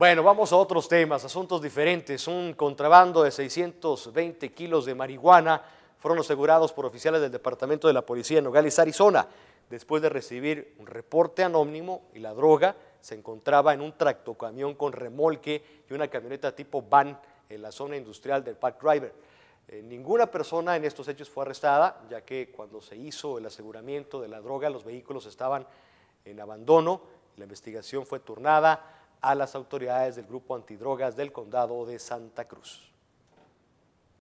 Bueno, vamos a otros temas, asuntos diferentes. Un contrabando de 620 kilos de marihuana fueron asegurados por oficiales del Departamento de la Policía en Nogales, Arizona, después de recibir un reporte anónimo y la droga se encontraba en un tractocamión con remolque y una camioneta tipo van en la zona industrial del Park Driver. Eh, ninguna persona en estos hechos fue arrestada, ya que cuando se hizo el aseguramiento de la droga, los vehículos estaban en abandono, la investigación fue turnada a las autoridades del Grupo Antidrogas del Condado de Santa Cruz.